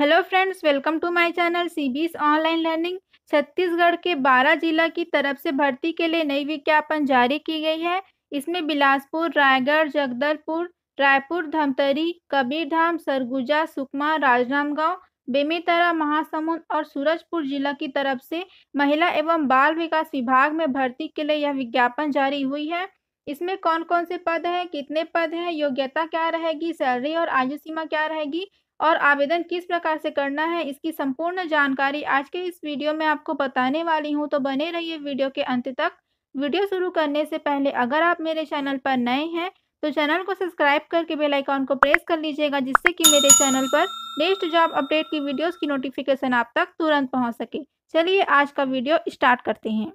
hello friends welcome to my channel C online learning Chhattisgarh के 12 जिला की तरफ से भर्ती के लिए नई विज्ञापन जारी की गई है इसमें बिलासपुर रायगढ़ जगदलपुर रायपुर धमतरी कबीरधाम सरगुजा सुकमा राजनांदगांव बेमेतरा महासमुंद और सूरजपुर जिला की तरफ से महिला एवं बाल विकास विभाग में भर्ती के लिए यह विज्ञापन जारी हुई है इसमें कौन कौन से पद हैं कितने पद हैं योग्यता क्या रहेगी सैलरी और आयु सीमा क्या रहेगी और आवेदन किस प्रकार से करना है इसकी संपूर्ण जानकारी आज के इस वीडियो में आपको बताने वाली हूँ तो बने रहिए वीडियो के अंत तक वीडियो शुरू करने से पहले अगर आप मेरे चैनल पर नए हैं तो चैनल को सब्सक्राइब करके बेल आइकॉन को प्रेस कर लीजिएगा जिससे कि मेरे चैनल पर लेटेस्ट जॉब अपडेट की वीडियोस की नोटिफिकेशन आप तक तुरंत पहुंच सके चलिए आज का वीडियो स्टार्ट करते हैं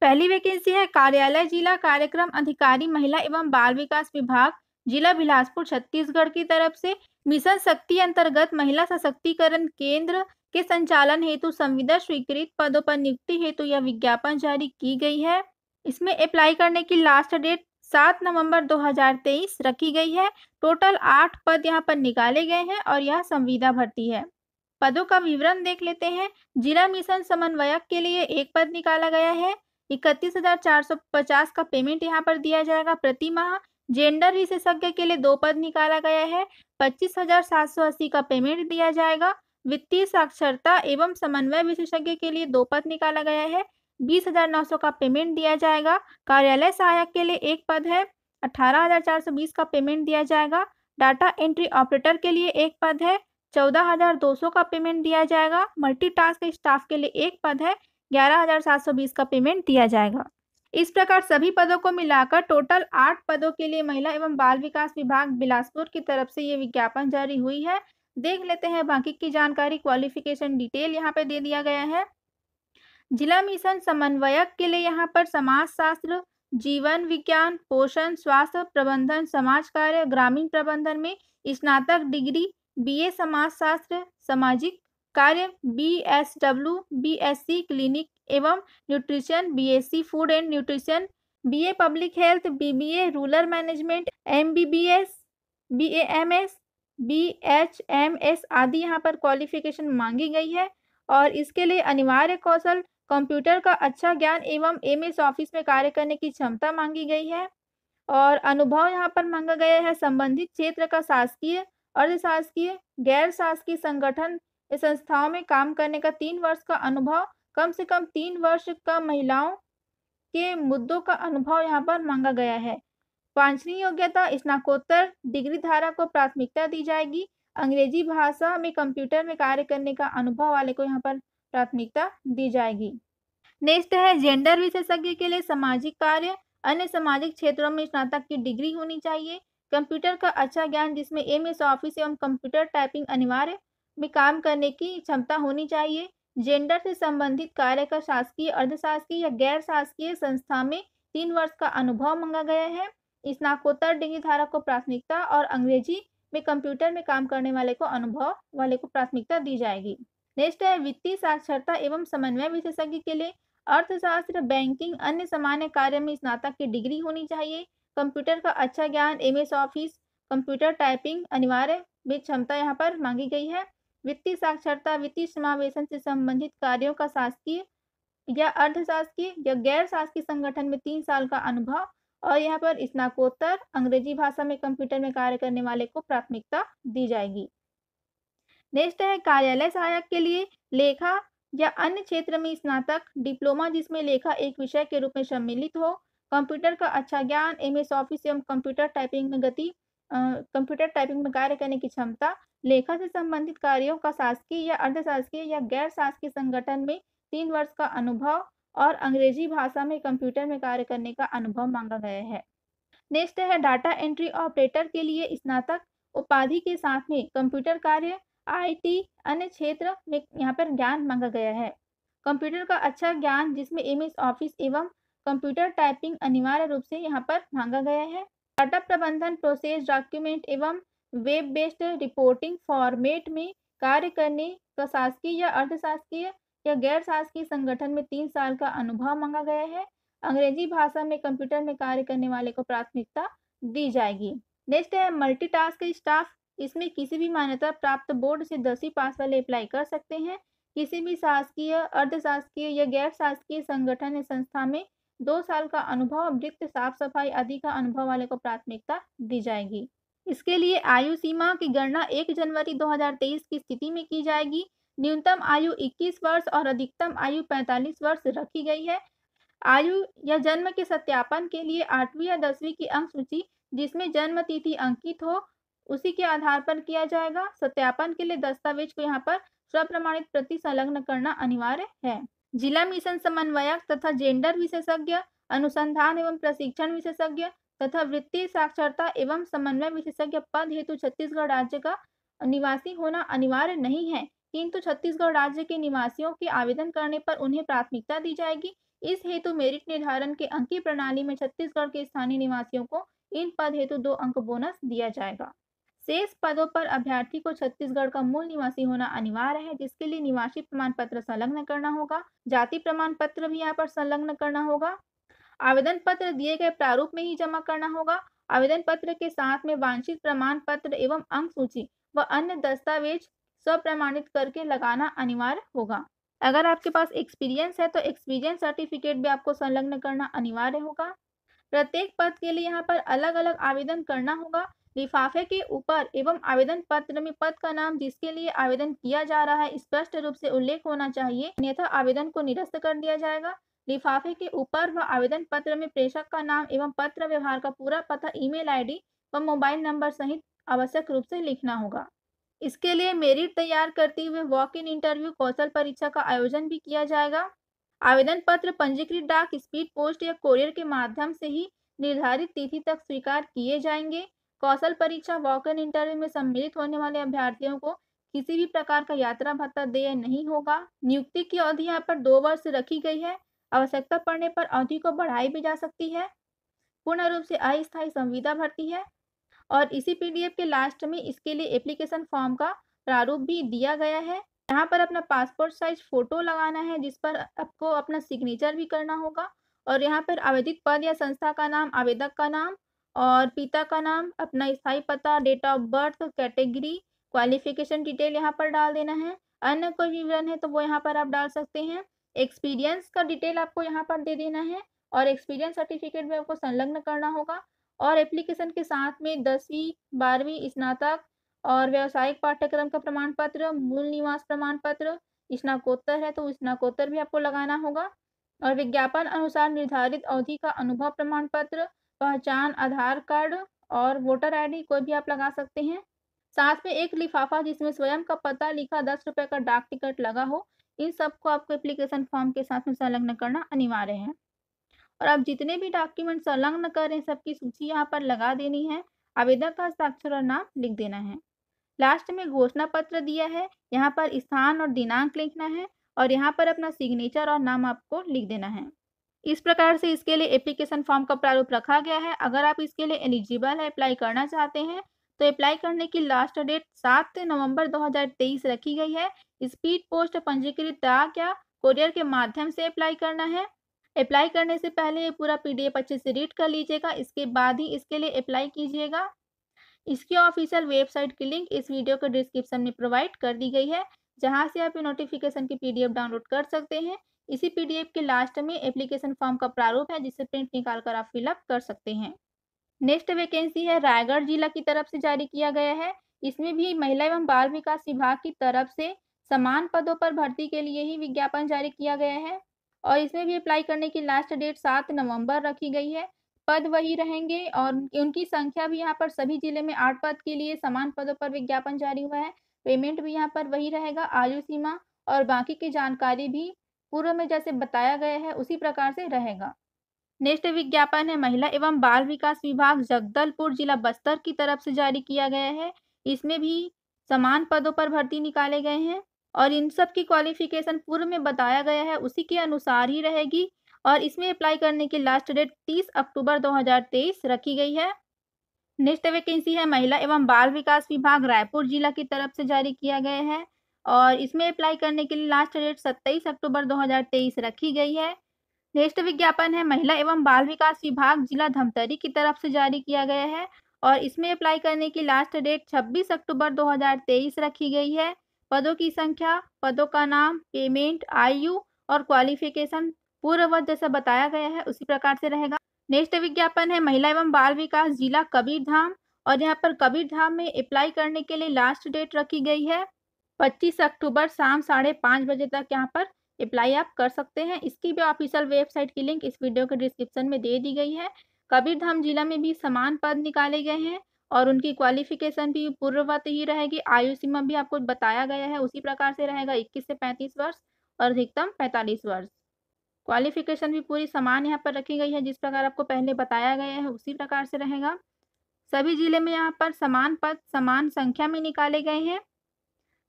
पहली वैकेंसी है कार्यालय जिला कार्यक्रम अधिकारी महिला एवं बाल विकास विभाग जिला बिलासपुर छत्तीसगढ़ की तरफ से मिशन शक्ति अंतर्गत महिला सशक्तिकरण केंद्र के संचालन हेतु संविदा स्वीकृत पदों पर नियुक्ति हेतु यह विज्ञापन जारी की गई है इसमें अप्लाई करने की लास्ट डेट सात नवंबर 2023 रखी गई है टोटल आठ पद यहाँ पर निकाले गए हैं और यह संविदा भर्ती है पदों का विवरण देख लेते हैं जिला मिशन समन्वयक के लिए एक पद निकाला गया है इकतीस हजार चार सौ पचास का पेमेंट यहाँ पर दिया जाएगा प्रति माह जेंडर विशेषज्ञ के लिए दो पद निकाला गया है पच्चीस हजार सात सौ अस्सी का पेमेंट दिया जाएगा वित्तीय साक्षरता एवं समन्वय विशेषज्ञ के लिए दो पद निकाला गया है बीस हजार नौ सौ का पेमेंट दिया जाएगा कार्यालय सहायक के लिए एक पद है अठारह हजार चार सौ बीस का पेमेंट दिया जाएगा डाटा एंट्री ऑपरेटर के लिए एक पद है चौदह हजार दो सौ का पेमेंट दिया जाएगा मल्टीटास्क स्टाफ के लिए एक पद है ग्यारह हजार सात सौ बीस का पेमेंट दिया जाएगा इस प्रकार सभी पदों को मिलाकर टोटल आठ पदों के लिए महिला एवं बाल विकास विभाग बिलासपुर की तरफ से ये विज्ञापन जारी हुई है देख लेते हैं बाकी की जानकारी क्वालिफिकेशन डिटेल यहाँ पे दे दिया गया है जिला मिशन समन्वयक के लिए यहाँ पर समाज शास्त्र जीवन विज्ञान पोषण स्वास्थ्य प्रबंधन समाज कार्य ग्रामीण प्रबंधन में स्नातक डिग्री बीए समाजशास्त्र सामाजिक कार्य B S W B S C clinic एवं nutrition B S C food and nutrition B A public health B B A rural management M B B S B A M S B H M S आदि यहाँ पर qualification मांगी गई है और इसके लिए अनिवार्य कौशल कंप्यूटर का अच्छा ज्ञान एवं एम एस ऑफिस में कार्य करने की क्षमता मांगी गई है और अनुभव यहाँ पर मांगा गया है संबंधित क्षेत्र का शासकीय अर्धशासकीय गैर शासकीय संगठन इस संस्थाओं में काम करने का तीन वर्ष का अनुभव कम से कम तीन वर्ष का महिलाओं के मुद्दों का अनुभव यहाँ पर मांगा गया है पांचवी योग्यता स्नाकोत्तर डिग्री धारा को प्राथमिकता दी जाएगी अंग्रेजी भाषा में कंप्यूटर में कार्य करने का अनुभव वाले को यहाँ पर प्राथमिकता दी जाएगी नेक्स्ट है जेंडर विशेषज्ञ के लिए सामाजिक कार्य अन्य सामाजिक क्षेत्रों में स्नातक की डिग्री होनी चाहिए कंप्यूटर का अच्छा ज्ञान जिसमें एम एस ऑफिस एवं कंप्यूटर टाइपिंग अनिवार्य में काम करने की क्षमता होनी चाहिए जेंडर से संबंधित कार्य का शासकीय अर्धशासकीय या गैर शासकीय संस्था में तीन वर्ष का अनुभव मांगा गया है स्नाकोत्तर डिग्री धारक को प्राथमिकता और अंग्रेजी में कंप्यूटर में काम करने वाले को अनुभव वाले को प्राथमिकता दी जाएगी नेक्स्ट है वित्तीय साक्षरता एवं समन्वय विशेषज्ञ के लिए अर्थशास्त्र बैंकिंग अन्य सामान्य कार्य में स्नातक की डिग्री होनी चाहिए कंप्यूटर का अच्छा ज्ञान एम ऑफिस कंप्यूटर टाइपिंग अनिवार्य में क्षमता यहाँ पर मांगी गई है वित्तीय साक्षरता वित्तीय समावेशन से संबंधित कार्यों का शासकीय या अर्ध शासकीय या गैर शासकीय संगठन में तीन साल का अनुभव और यहाँ पर स्नाकोत्तर अंग्रेजी भाषा में कंप्यूटर में कार्य करने वाले को प्राथमिकता दी जाएगी नेक्स्ट है कार्यालय सहायक के लिए लेखा या अन्य क्षेत्र में स्नातक डिप्लोमा जिसमें लेखा एक विषय के रूप में सम्मिलित हो कंप्यूटर का अच्छा ज्ञान एम एस ऑफिस एवं कंप्यूटर टाइपिंग में गति कंप्यूटर टाइपिंग में कार्य करने की क्षमता लेखा से संबंधित कार्यों का शासकीय या अर्ध शासकीय या गैर शासकीय संगठन में तीन वर्ष का अनुभव और अंग्रेजी भाषा में कंप्यूटर में कार्य करने का अनुभव मांगा गया है नेक्स्ट है डाटा एंट्री ऑपरेटर के लिए स्नातक उपाधि के साथ में कंप्यूटर कार्य आईटी अन्य क्षेत्र में यहाँ पर ज्ञान मांगा गया है कंप्यूटर का अच्छा ज्ञान जिसमें एमएस ऑफिस एवं कंप्यूटर टाइपिंग अनिवार्य रूप से यहाँ पर मांगा गया है डाटा प्रबंधन प्रोसेस डॉक्यूमेंट एवं वेब बेस्ड रिपोर्टिंग फॉर्मेट में कार्य करने का शासकीय या अर्धशासकीय या गैर शासकीय संगठन में तीन साल का अनुभव मांगा गया है अंग्रेजी भाषा में कंप्यूटर में कार्य करने वाले को प्राथमिकता दी जाएगी नेक्स्ट है मल्टीटास्क स्टाफ इसमें किसी भी मान्यता प्राप्त बोर्ड से दसवीं पास वाले अप्लाई कर सकते हैं किसी भी शासकीय अर्धशासकीय या गैर शासकीय संगठन या संस्था में दो साल का अनुभव रिक्त साफ सफाई आदि का अनुभव वाले को प्राथमिकता दी जाएगी इसके लिए आयु सीमा की गणना 1 जनवरी 2023 की स्थिति में की जाएगी न्यूनतम आयु 21 वर्ष और अधिकतम आयु 45 वर्ष रखी गई है आयु या जन्म के सत्यापन के लिए आठवीं या दसवीं की अंक सूची जिसमें जन्म तिथि अंकित हो उसी के आधार पर किया जाएगा सत्यापन के लिए दस्तावेज को यहाँ पर स्वप्रमाणित प्रति संलग्न करना अनिवार्य है जिला मिशन समन्वयक तथा जेंडर विशेषज्ञ अनुसंधान एवं प्रशिक्षण विशेषज्ञ तथा वित्तीय साक्षरता एवं समन्वय विशेषज्ञ पद हेतु छत्तीसगढ़ राज्य का निवासी होना अनिवार्य नहीं है किंतु छत्तीसगढ़ राज्य के निवासियों के आवेदन करने पर उन्हें प्राथमिकता दी जाएगी इस हेतु मेरिट निर्धारण के अंकीय प्रणाली में छत्तीसगढ़ के स्थानीय निवासियों को इन पद हेतु दो अंक बोनस दिया जाएगा शेष पदों पर अभ्यर्थी को छत्तीसगढ़ का मूल निवासी होना अनिवार्य है जिसके लिए निवासी प्रमाण पत्र संलग्न करना होगा जाति प्रमाण पत्र भी यहाँ पर संलग्न करना होगा आवेदन पत्र दिए गए प्रारूप में ही जमा करना होगा आवेदन पत्र के साथ में वांछित प्रमाण पत्र एवं अंक सूची व अन्य दस्तावेज स्वप्रमाणित करके लगाना अनिवार्य होगा अगर आपके पास एक्सपीरियंस है तो एक्सपीरियंस सर्टिफिकेट भी आपको संलग्न करना अनिवार्य होगा प्रत्येक पद के लिए यहाँ पर अलग अलग आवेदन करना होगा लिफाफे के ऊपर एवं आवेदन पत्र में पद का नाम जिसके लिए आवेदन किया जा रहा है स्पष्ट रूप से उल्लेख होना चाहिए अन्यथा आवेदन को निरस्त कर दिया जाएगा लिफाफे के ऊपर व आवेदन पत्र में प्रेषक का नाम एवं पत्र व्यवहार का पूरा पता ईमेल आईडी व मोबाइल नंबर सहित आवश्यक रूप से लिखना होगा इसके लिए मेरिट तैयार करते हुए वॉक इन इंटरव्यू कौशल परीक्षा का आयोजन भी किया जाएगा आवेदन पत्र पंजीकृत डाक स्पीड पोस्ट या कोरियर के माध्यम से ही निर्धारित तिथि तक स्वीकार किए जाएंगे कौशल परीक्षा वॉक इन इंटरव्यू में सम्मिलित होने वाले अभ्यर्थियों को किसी भी प्रकार का यात्रा भत्ता देय नहीं होगा नियुक्ति की अवधि यहाँ पर दो वर्ष रखी गई है आवश्यकता पड़ने पर अवधि को बढ़ाई भी जा सकती है पूर्ण रूप से अस्थायी संविदा भर्ती है और इसी पीडीएफ के लास्ट में इसके लिए एप्लीकेशन फॉर्म का प्रारूप भी दिया गया है यहाँ पर अपना पासपोर्ट साइज फोटो लगाना है जिस पर आपको अपना सिग्नेचर भी करना होगा और यहाँ पर आवेदित पद या संस्था का नाम आवेदक का नाम और पिता का नाम अपना स्थायी पता date of birth category qualification detail यहाँ पर डाल देना है अन्य कोई विवरण है तो वो यहाँ पर आप डाल सकते हैं एक्सपीरियंस का डिटेल आपको यहाँ पर दे देना है और एक्सपीरियंस सर्टिफिकेट में आपको संलग्न करना होगा और एप्लीकेशन के साथ में दसवीं बारहवीं स्नातक और व्यावसायिक पाठ्यक्रम का प्रमाण पत्र मूल निवास प्रमाण पत्र स्नाकोत्तर है तो स्नाकोत्तर भी आपको लगाना होगा और विज्ञापन अनुसार निर्धारित अवधि का अनुभव प्रमाण पत्र पहचान आधार कार्ड और वोटर आईडी कोई भी आप लगा सकते हैं साथ में एक लिफाफा जिसमें स्वयं का पता लिखा दस रुपए का डाक टिकट लगा हो इन सबको आपको एप्लीकेशन फॉर्म के साथ में संलग्न करना अनिवार्य है और आप जितने भी डॉक्यूमेंट संलग्न कर रहे हैं सबकी सूची यहाँ पर लगा देनी है आवेदक का हस्ताक्षर और नाम लिख देना है लास्ट में घोषणा पत्र दिया है यहाँ पर स्थान और दिनांक लिखना है और यहाँ पर अपना सिग्नेचर और नाम आपको लिख देना है इस प्रकार से इसके लिए एप्लीकेशन फॉर्म का प्रारूप रखा गया है अगर आप इसके लिए एलिजिबल है अप्लाई करना चाहते हैं तो अप्लाई करने की लास्ट डेट सात नवंबर 2023 रखी गई है स्पीड पोस्ट पंजीकृत डाक या कोरियर के माध्यम से अप्लाई करना है अप्लाई करने से पहले ये पूरा पीडीएफ अच्छे से रीड कर लीजिएगा इसके बाद ही इसके लिए अप्लाई कीजिएगा इसकी ऑफिशियल वेबसाइट की लिंक इस वीडियो के डिस्क्रिप्शन में प्रोवाइड कर दी गई है जहाँ से आप ये नोटिफिकेशन की पीडीएफ डाउनलोड कर सकते हैं इसी पीडीएफ के लास्ट में एप्लीकेशन फॉर्म का प्रारूप है जिसे प्रिंट निकाल कर आप फिलअप कर सकते हैं नेक्स्ट वैकेंसी है रायगढ़ जिला की तरफ से जारी किया गया है इसमें भी महिला एवं बाल विकास विभाग की तरफ से समान पदों पर भर्ती के लिए ही विज्ञापन जारी किया गया है और इसमें भी अप्लाई करने की लास्ट डेट सात नवंबर रखी गई है पद वही रहेंगे और उनकी संख्या भी यहाँ पर सभी जिले में आठ पद के लिए समान पदों पर विज्ञापन जारी हुआ है पेमेंट भी यहाँ पर वही रहेगा आयु सीमा और बाकी की जानकारी भी पूर्व में जैसे बताया गया है उसी प्रकार से रहेगा नेक्स्ट विज्ञापन है महिला एवं बाल विकास विभाग जगदलपुर जिला बस्तर की तरफ से जारी किया गया है इसमें भी समान पदों पर भर्ती निकाले गए हैं और इन सब की क्वालिफिकेशन पूर्व में बताया गया है उसी के अनुसार ही रहेगी और इसमें अप्लाई करने की लास्ट डेट 30 अक्टूबर 2023 रखी गई है नेक्स्ट वैकेंसी है महिला एवं बाल विकास विभाग रायपुर जिला की तरफ से जारी किया गया है और इसमें अप्लाई करने के लिए लास्ट डेट 27 अक्टूबर 2023 रखी गई है नेक्स्ट विज्ञापन है महिला एवं बाल विकास विभाग जिला धमतरी की तरफ से जारी किया गया है और इसमें अप्लाई करने की लास्ट डेट 26 अक्टूबर 2023 रखी गई है पदों की संख्या पदों का नाम पेमेंट आयु और क्वालिफिकेशन पूर्ववत जैसा बताया गया है उसी प्रकार से रहेगा नेक्स्ट विज्ञापन है महिला एवं बाल विकास जिला कबीर धाम और यहाँ पर कबीर धाम में अप्लाई करने के लिए लास्ट डेट रखी गई है 25 अक्टूबर शाम साढ़े पाँच बजे तक यहाँ पर अप्लाई आप कर सकते हैं इसकी भी ऑफिशियल वेबसाइट की लिंक इस वीडियो के डिस्क्रिप्शन में दे दी गई है कबीरधाम जिला में भी समान पद निकाले गए हैं और उनकी क्वालिफिकेशन भी पूर्ववत ही रहेगी आयु सीमा भी आपको बताया गया है उसी प्रकार से रहेगा इक्कीस से पैंतीस वर्ष और अधिकतम पैंतालीस वर्ष क्वालिफिकेशन भी पूरी समान यहाँ पर रखी गई है जिस प्रकार आपको पहले बताया गया है उसी प्रकार से रहेगा सभी जिले में यहाँ पर समान पद समान संख्या में निकाले गए हैं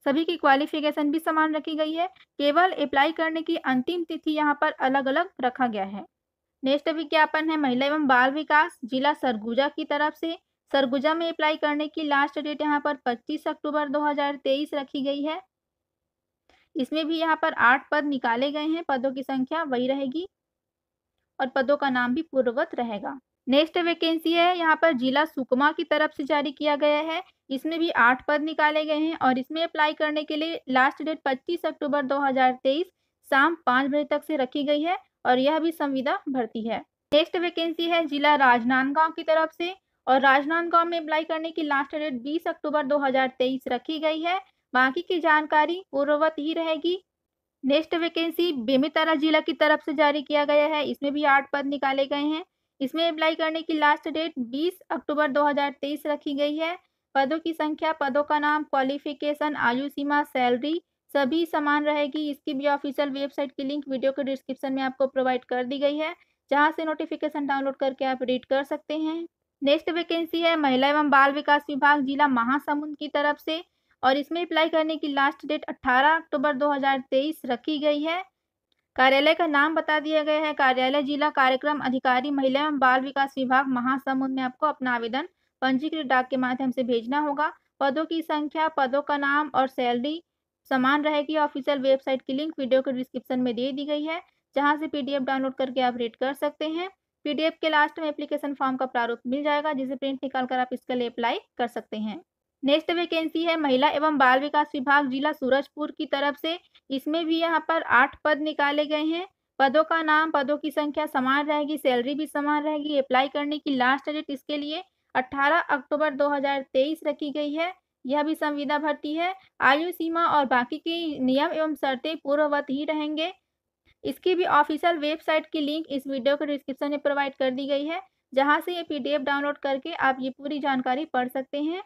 सभी की क्वालिफिकेशन भी समान रखी गई है केवल अप्लाई करने की अंतिम तिथि यहाँ पर अलग अलग रखा गया है नेक्स्ट विज्ञापन है महिला एवं बाल विकास जिला सरगुजा की तरफ से सरगुजा में अप्लाई करने की लास्ट डेट यहाँ पर 25 अक्टूबर 2023 रखी गई है इसमें भी यहाँ पर आठ पद निकाले गए हैं पदों की संख्या वही रहेगी और पदों का नाम भी पूर्ववत रहेगा नेक्स्ट वैकेंसी है यहाँ पर जिला सुकमा की तरफ से जारी किया गया है इसमें भी आठ पद निकाले गए हैं और इसमें अप्लाई करने के लिए लास्ट डेट 25 अक्टूबर 2023 शाम पाँच बजे तक से रखी गई है और यह भी संविदा भर्ती है नेक्स्ट वैकेंसी है जिला राजनांदगांव की तरफ से और राजनांदगांव में अप्लाई करने की लास्ट डेट 20 अक्टूबर 2023 रखी गई है बाकी की जानकारी पूर्ववत ही रहेगी नेक्स्ट वैकेंसी बेमेतारा जिला की तरफ से जारी किया गया है इसमें भी आठ पद निकाले गए हैं इसमें अप्लाई करने की लास्ट डेट 20 अक्टूबर 2023 रखी गई है पदों की संख्या पदों का नाम क्वालिफिकेशन आयु सीमा सैलरी सभी समान रहेगी इसकी भी ऑफिशियल वेबसाइट की लिंक वीडियो के डिस्क्रिप्शन में आपको प्रोवाइड कर दी गई है जहां से नोटिफिकेशन डाउनलोड करके आप रीड कर सकते हैं नेक्स्ट वैकेंसी है महिला एवं बाल विकास विभाग जिला महासमुंद की तरफ से और इसमें अप्लाई करने की लास्ट डेट 18 अक्टूबर 2023 रखी गई है कार्यालय का नाम बता दिया गया है कार्यालय जिला कार्यक्रम अधिकारी महिला एवं बाल विकास विभाग महासमुंद में आपको अपना आवेदन पंजीकृत डाक के माध्यम से भेजना होगा पदों की संख्या पदों का नाम और सैलरी समान रहेगी ऑफिशियल वेबसाइट की लिंक वीडियो के डिस्क्रिप्शन में दे दी गई है जहां से पीडीएफ डाउनलोड करके आप रीड कर सकते हैं पीडीएफ के लास्ट में एप्लीकेशन फॉर्म का प्रारूप मिल जाएगा जिसे प्रिंट निकाल कर आप इसके लिए अप्लाई कर सकते हैं नेक्स्ट वैकेंसी है महिला एवं बाल विकास विभाग जिला सूरजपुर की तरफ से इसमें भी यहाँ पर आठ पद निकाले गए हैं पदों का नाम पदों की संख्या समान रहेगी सैलरी भी समान रहेगी अप्लाई करने की लास्ट डेट इसके लिए 18 अक्टूबर 2023 रखी गई है यह भी संविदा भर्ती है आयु सीमा और बाकी के नियम एवं शर्तें पूर्ववत ही रहेंगे इसकी भी ऑफिशियल वेबसाइट की लिंक इस वीडियो के डिस्क्रिप्शन में प्रोवाइड कर दी गई है जहां से ये पीडीएफ डाउनलोड करके आप ये पूरी जानकारी पढ़ सकते हैं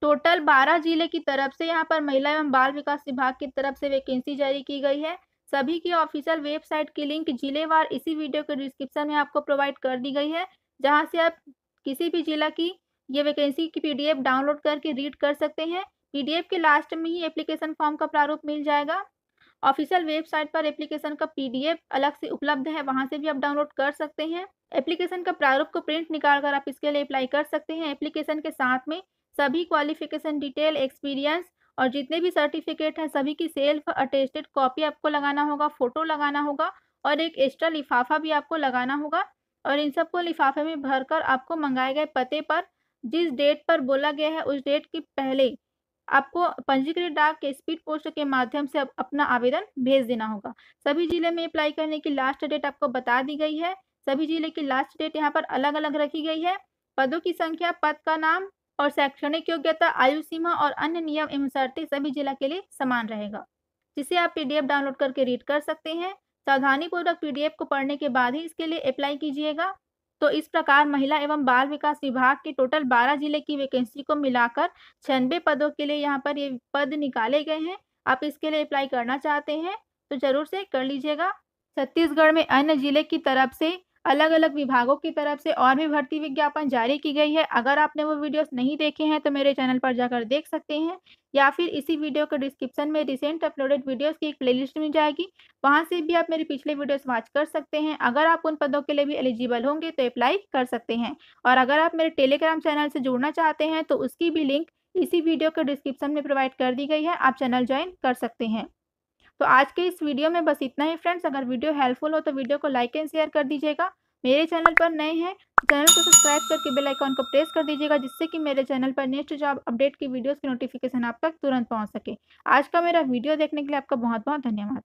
टोटल 12 जिले की तरफ से यहाँ पर महिला एवं बाल विकास विभाग की तरफ से वैकेंसी जारी की गई है सभी की ऑफिशियल वेबसाइट की लिंक जिलेवार इसी वीडियो के डिस्क्रिप्शन में आपको प्रोवाइड कर दी गई है जहाँ से आप किसी भी जिला की ये वैकेंसी की पीडीएफ डाउनलोड करके रीड कर सकते हैं पीडीएफ के लास्ट में ही एप्लीकेशन फॉर्म का प्रारूप मिल जाएगा ऑफिशियल वेबसाइट पर एप्लीकेशन का पीडीएफ अलग से उपलब्ध है वहां से भी आप डाउनलोड कर सकते हैं एप्लीकेशन का प्रारूप को प्रिंट निकाल कर आप इसके लिए अप्लाई कर सकते हैं एप्लीकेशन के साथ में सभी क्वालिफिकेशन डिटेल एक्सपीरियंस और जितने भी सर्टिफिकेट हैं सभी की सेल्फ अटेस्टेड कॉपी आपको लगाना होगा फोटो लगाना होगा और एक एक्स्ट्रा लिफाफा भी आपको लगाना होगा और इन सबको लिफाफे में भरकर आपको मंगाए गए पते पर जिस डेट पर बोला गया है उस डेट के पहले आपको पंजीकृत डाक के स्पीड पोस्ट के माध्यम से अपना आवेदन भेज देना होगा सभी जिले में अप्लाई करने की लास्ट डेट आपको बता दी गई है सभी जिले की लास्ट डेट यहाँ पर अलग अलग रखी गई है पदों की संख्या पद का नाम और शैक्षणिक योग्यता आयु सीमा और अन्य नियम एवं शर्तें सभी जिला के लिए समान रहेगा जिसे आप पीडीएफ डाउनलोड करके रीड कर सकते हैं सावधानीपूर्वक पीडीएफ को पढ़ने के बाद ही इसके लिए अप्लाई कीजिएगा तो इस प्रकार महिला एवं बाल विकास विभाग के टोटल 12 जिले की वैकेंसी को मिलाकर छियानबे पदों के लिए यहाँ पर ये पद निकाले गए हैं आप इसके लिए अप्लाई करना चाहते हैं तो जरूर से कर लीजिएगा छत्तीसगढ़ में अन्य जिले की तरफ से अलग अलग विभागों की तरफ से और भी भर्ती विज्ञापन जारी की गई है अगर आपने वो वीडियोस नहीं देखे हैं तो मेरे चैनल पर जाकर देख सकते हैं या फिर इसी वीडियो के डिस्क्रिप्शन में रिसेंट अपलोडेड वीडियोस की एक प्लेलिस्ट मिल जाएगी वहां से भी आप मेरे पिछले वीडियोस वॉच कर सकते हैं अगर आप उन पदों के लिए भी एलिजिबल होंगे तो अप्लाई कर सकते हैं और अगर आप मेरे टेलीग्राम चैनल से जुड़ना चाहते हैं तो उसकी भी लिंक इसी वीडियो के डिस्क्रिप्शन में प्रोवाइड कर दी गई है आप चैनल ज्वाइन कर सकते हैं तो आज के इस वीडियो में बस इतना ही फ्रेंड्स अगर वीडियो हेल्पफुल हो तो वीडियो को लाइक एंड शेयर कर दीजिएगा मेरे चैनल पर नए हैं तो चैनल को सब्सक्राइब करके बेल आइकॉन को प्रेस कर दीजिएगा जिससे कि मेरे चैनल पर नेक्स्ट जॉब अपडेट की वीडियोस की नोटिफिकेशन आप तक तुरंत पहुंच सके आज का मेरा वीडियो देखने के लिए आपका बहुत बहुत धन्यवाद